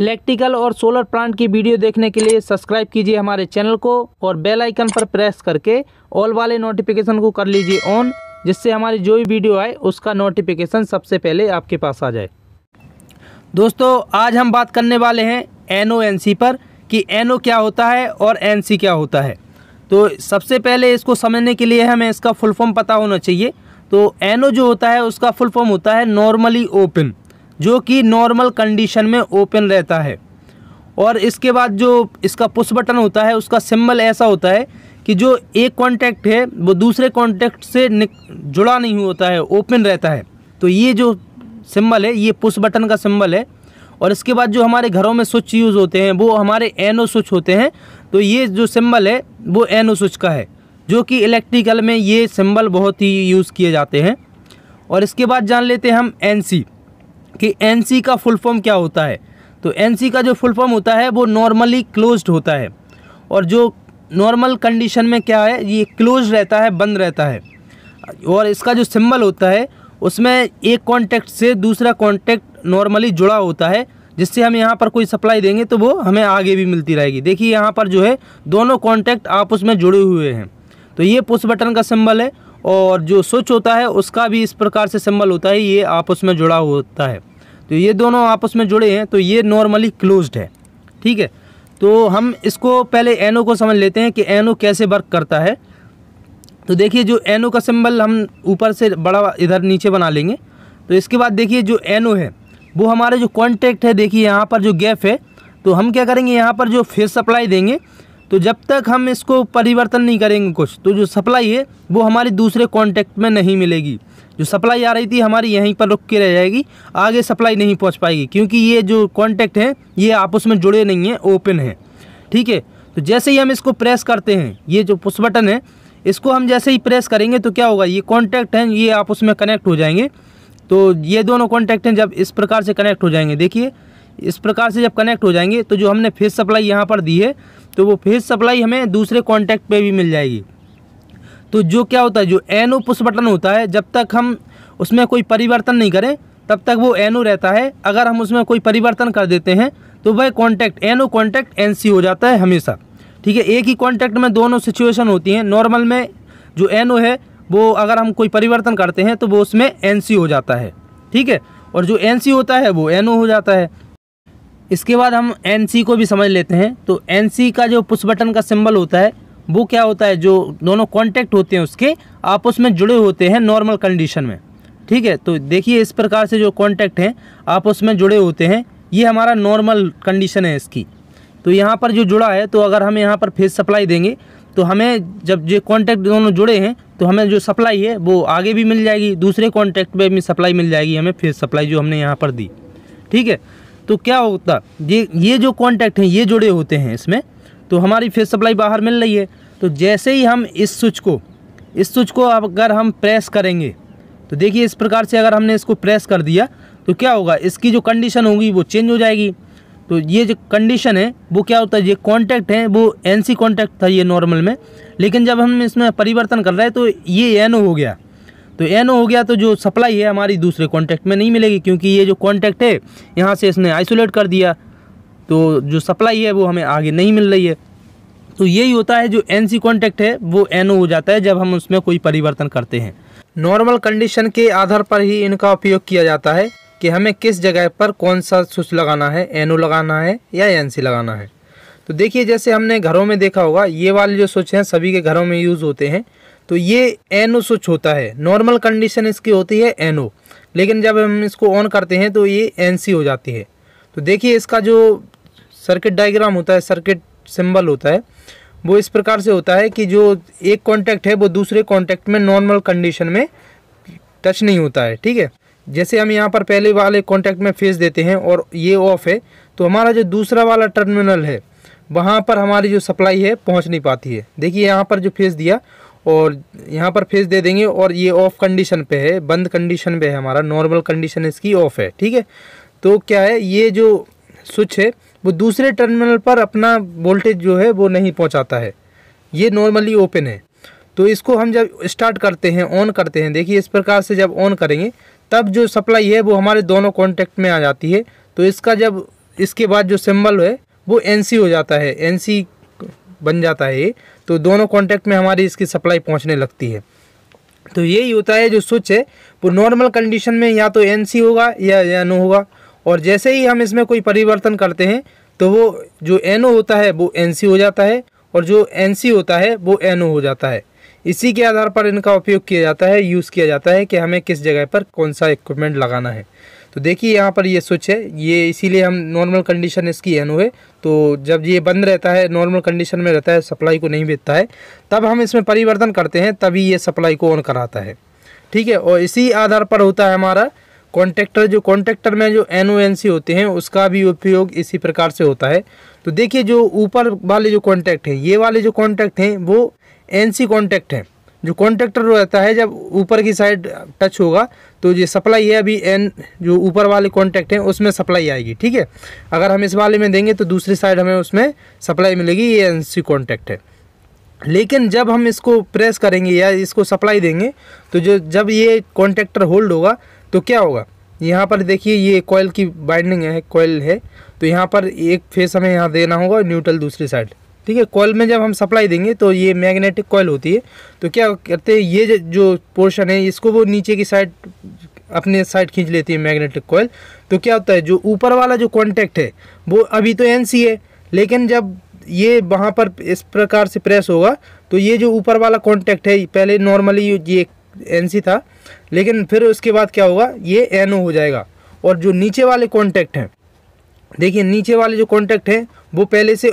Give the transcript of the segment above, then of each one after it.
electrical और solar plant की video देखने के लिए सब्सक्राइब कीजिए हमारे चैनल को और बेल आइकन पर प्रेस करके ऑल वाले नोटिफिकेशन को कर लीजिए ऑन जिससे हमारी जो भी वीडियो आए उसका नोटिफिकेशन सबसे पहले आपके पास आ जाए दोस्तों आज हम बात करने वाले हैं एन ओ एन सी पर कि एन ओ क्या होता है और एन सी क्या होता है तो सबसे पहले इसको समझने के लिए हमें इसका फुल फॉर्म पता होना चाहिए तो एन ओ जो होता है उसका फुल फॉर्म होता है नॉर्मली ओपन जो कि नॉर्मल कंडीशन में ओपन रहता है और इसके बाद जो इसका पुश बटन होता है उसका सिंबल ऐसा होता है कि जो एक कॉन्टैक्ट है वो दूसरे कॉन्टैक्ट से जुड़ा नहीं होता है ओपन रहता है तो ये जो सिंबल है ये पुश बटन का सिंबल है और इसके बाद जो हमारे घरों में स्विच यूज़ होते हैं वो हमारे एनो स्विच होते हैं तो ये जो सिंबल है वो एनो स्विच का है जो कि इलेक्ट्रिकल में ये सिंबल बहुत ही यूज़ किए जाते हैं और इसके बाद जान लेते हैं हम एनसी कि एन का फुल फॉर्म क्या होता है तो एन का जो फुल फॉर्म होता है वो नॉर्मली क्लोज्ड होता है और जो नॉर्मल कंडीशन में क्या है ये क्लोज रहता है बंद रहता है और इसका जो सिंबल होता है उसमें एक कॉन्टैक्ट से दूसरा कॉन्टैक्ट नॉर्मली जुड़ा होता है जिससे हम यहाँ पर कोई सप्लाई देंगे तो वो हमें आगे भी मिलती रहेगी देखिए यहाँ पर जो है दोनों कॉन्टैक्ट आपस में जुड़े हुए हैं तो ये पुश बटन का सिंबल है और जो स्विच होता है उसका भी इस प्रकार से सिंबल होता है ये आपस में जुड़ा होता है तो ये दोनों आपस में जुड़े हैं तो ये नॉर्मली क्लोज्ड है ठीक है तो हम इसको पहले एनो को समझ लेते हैं कि एनो कैसे वर्क करता है तो देखिए जो एनो का सिंबल हम ऊपर से बड़ा इधर नीचे बना लेंगे तो इसके बाद देखिए जो एनो है वो हमारे जो कॉन्टेक्ट है देखिए यहाँ पर जो गैप है तो हम क्या करेंगे यहाँ पर जो फेस सप्लाई देंगे तो जब तक हम इसको परिवर्तन नहीं करेंगे कुछ तो जो सप्लाई है वो हमारे दूसरे कॉन्टैक्ट में नहीं मिलेगी जो सप्लाई आ रही थी हमारी यहीं पर रुक के रह जाएगी आगे सप्लाई नहीं पहुंच पाएगी क्योंकि ये जो कॉन्टैक्ट हैं ये आपस में जुड़े नहीं हैं ओपन हैं ठीक है तो जैसे ही हम इसको प्रेस करते हैं ये जो पुष बटन है इसको हम जैसे ही प्रेस करेंगे तो क्या होगा ये कॉन्टैक्ट हैं ये आपस में कनेक्ट हो जाएंगे तो ये दोनों कॉन्टैक्ट हैं जब इस प्रकार से कनेक्ट हो जाएंगे देखिए इस प्रकार से जब कनेक्ट हो जाएंगे तो जो हमने फेस सप्लाई यहाँ पर दी है तो वो फेज सप्लाई हमें दूसरे कॉन्टैक्ट पे भी मिल जाएगी तो जो क्या होता है जो ओ पुश बटन होता है जब तक हम उसमें कोई परिवर्तन नहीं करें तब तक वो ओ रहता है अगर हम उसमें कोई परिवर्तन कर देते हैं तो वह कॉन्टैक्ट ओ कॉन्टैक्ट एन हो जाता है हमेशा ठीक है एक ही कॉन्टैक्ट में दोनों सिचुएशन होती हैं नॉर्मल में जो ओ है वो अगर हम कोई परिवर्तन करते हैं तो वो उसमें एन हो जाता है ठीक है और जो एन होता है वो ओ हो जाता है इसके बाद हम एन सी को भी समझ लेते हैं तो एन सी का जो पुश बटन का सिंबल होता है वो क्या होता है जो दोनों कॉन्टैक्ट होते हैं उसके आपस में जुड़े होते हैं नॉर्मल कंडीशन में ठीक है तो देखिए इस प्रकार से जो कॉन्टैक्ट हैं आपस में जुड़े होते हैं ये हमारा नॉर्मल कंडीशन है इसकी तो यहाँ पर जो जुड़ा है तो अगर हम यहाँ पर फेस सप्लाई देंगे तो हमें जब ये कॉन्टैक्ट दोनों जुड़े हैं तो हमें जो सप्लाई है वो आगे भी मिल जाएगी दूसरे कॉन्टैक्ट में भी सप्लाई मिल जाएगी हमें फेस सप्लाई जो हमने यहाँ पर दी ठीक है तो क्या होता ये ये जो कॉन्टैक्ट हैं ये जुड़े होते हैं इसमें तो हमारी फेस सप्लाई बाहर मिल रही है तो जैसे ही हम इस स्विच को इस स्विच को अगर हम प्रेस करेंगे तो देखिए इस प्रकार से अगर हमने इसको प्रेस कर दिया तो क्या होगा इसकी जो कंडीशन होगी वो चेंज हो जाएगी तो ये जो कंडीशन है वो क्या होता है ये कॉन्टैक्ट है वो एनसी कॉन्टैक्ट था ये नॉर्मल में लेकिन जब हम इसमें परिवर्तन कर रहे हैं तो ये एन हो गया तो एन हो गया तो जो सप्लाई है हमारी दूसरे कॉन्टैक्ट में नहीं मिलेगी क्योंकि ये जो कॉन्टैक्ट है यहाँ से इसने आइसोलेट कर दिया तो जो सप्लाई है वो हमें आगे नहीं मिल रही है तो यही होता है जो एन सी कॉन्टैक्ट है वो एन हो जाता है जब हम उसमें कोई परिवर्तन करते हैं नॉर्मल कंडीशन के आधार पर ही इनका उपयोग किया जाता है कि हमें किस जगह पर कौन सा स्विच लगाना है एनओ लगाना है या एन सी लगाना है तो देखिए जैसे हमने घरों में देखा होगा ये वाले जो स्विच हैं सभी के घरों में यूज़ होते हैं तो ये एन स्विच होता है नॉर्मल कंडीशन इसकी होती है एन लेकिन जब हम इसको ऑन करते हैं तो ये एन हो जाती है तो देखिए इसका जो सर्किट डायग्राम होता है सर्किट सिंबल होता है वो इस प्रकार से होता है कि जो एक कॉन्टैक्ट है वो दूसरे कॉन्टैक्ट में नॉर्मल कंडीशन में टच नहीं होता है ठीक है जैसे हम यहाँ पर पहले वाले कॉन्टैक्ट में फेस देते हैं और ये ऑफ है तो हमारा जो दूसरा वाला टर्मिनल है वहाँ पर हमारी जो सप्लाई है पहुँच नहीं पाती है देखिए यहाँ पर जो फेस दिया और यहाँ पर फेस दे देंगे और ये ऑफ कंडीशन पे है बंद कंडीशन पे है हमारा नॉर्मल कंडीशन इसकी ऑफ है ठीक है तो क्या है ये जो स्विच है वो दूसरे टर्मिनल पर अपना वोल्टेज जो है वो नहीं पहुँचाता है ये नॉर्मली ओपन है तो इसको हम जब स्टार्ट करते हैं ऑन करते हैं देखिए इस प्रकार से जब ऑन करेंगे तब जो सप्लाई है वो हमारे दोनों कॉन्टेक्ट में आ जाती है तो इसका जब इसके बाद जो सिम्बल है वो एन हो जाता है एन बन जाता है तो दोनों कॉन्टैक्ट में हमारी इसकी सप्लाई पहुँचने लगती है तो यही होता है जो स्विच है वो नॉर्मल कंडीशन में या तो एन होगा या एन होगा और जैसे ही हम इसमें कोई परिवर्तन करते हैं तो वो जो एन होता है वो एन हो जाता है और जो एन होता है वो एन हो जाता है इसी के आधार पर इनका उपयोग किया जाता है यूज़ किया जाता है कि हमें किस जगह पर कौन सा इक्विपमेंट लगाना है तो देखिए यहाँ पर ये स्विच है ये इसीलिए हम नॉर्मल कंडीशन इसकी एन है तो जब ये बंद रहता है नॉर्मल कंडीशन में रहता है सप्लाई को नहीं बेचता है तब हम इसमें परिवर्तन करते हैं तभी ये सप्लाई को ऑन कराता है ठीक है और इसी आधार पर होता है हमारा कॉन्ट्रैक्टर जो कॉन्ट्रैक्टर में जो एन होते हैं उसका भी उपयोग इसी प्रकार से होता है तो देखिए जो ऊपर वाले जो कॉन्टैक्ट हैं ये वाले जो कॉन्टैक्ट हैं वो एन सी कॉन्टैक्ट हैं जो कॉन्ट्रेक्टर रहता है जब ऊपर की साइड टच होगा तो ये सप्लाई है अभी एन जो ऊपर वाले कॉन्टैक्ट हैं उसमें सप्लाई आएगी ठीक है अगर हम इस वाले में देंगे तो दूसरी साइड हमें उसमें सप्लाई मिलेगी ये एन सी कॉन्टैक्ट है लेकिन जब हम इसको प्रेस करेंगे या इसको सप्लाई देंगे तो जो जब ये कॉन्टैक्टर होल्ड होगा तो क्या होगा यहाँ पर देखिए ये कॉयल की बाइंडिंग है कॉयल है तो यहाँ पर एक फेस हमें यहाँ देना होगा न्यूट्रल दूसरी साइड ठीक है कॉयल में जब हम सप्लाई देंगे तो ये मैग्नेटिक कॉयल होती है तो क्या करते हैं ये जो पोर्शन है इसको वो नीचे की साइड अपने साइड खींच लेती है मैग्नेटिक कॉयल तो क्या होता है जो ऊपर वाला जो कॉन्टैक्ट है वो अभी तो एन है लेकिन जब ये वहाँ पर इस प्रकार से प्रेस होगा तो ये जो ऊपर वाला कॉन्टैक्ट है पहले नॉर्मली ये एन था लेकिन फिर उसके बाद क्या होगा ये एन हो जाएगा और जो नीचे वाले कॉन्टैक्ट हैं देखिए नीचे वाले जो कॉन्टैक्ट हैं वो पहले से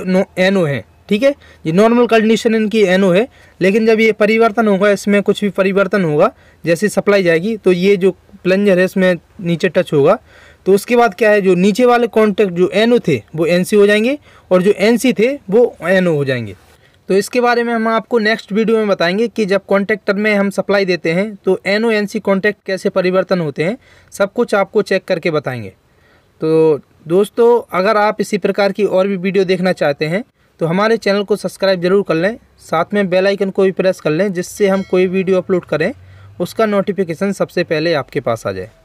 एन ओ हैं ठीक है ये नॉर्मल कंडीशन इनकी एनओ है लेकिन जब ये परिवर्तन होगा इसमें कुछ भी परिवर्तन होगा जैसे सप्लाई जाएगी तो ये जो प्लंजर है इसमें नीचे टच होगा तो उसके बाद क्या है जो नीचे वाले कॉन्टैक्ट जो एनओ थे वो एनसी हो जाएंगे और जो एनसी थे वो एनओ हो जाएंगे तो इसके बारे में हम आपको नेक्स्ट वीडियो में बताएंगे कि जब कॉन्टैक्टर में हम सप्लाई देते हैं तो N O N C contact कैसे परिवर्तन होते हैं सब कुछ आपको चेक करके बताएंगे तो दोस्तों अगर आप इसी प्रकार की और भी वीडियो देखना चाहते हैं तो हमारे चैनल को सब्सक्राइब जरूर कर लें साथ में बेल आइकन को भी प्रेस कर लें जिससे हम कोई वीडियो अपलोड करें उसका नोटिफिकेशन सबसे पहले आपके पास आ जाए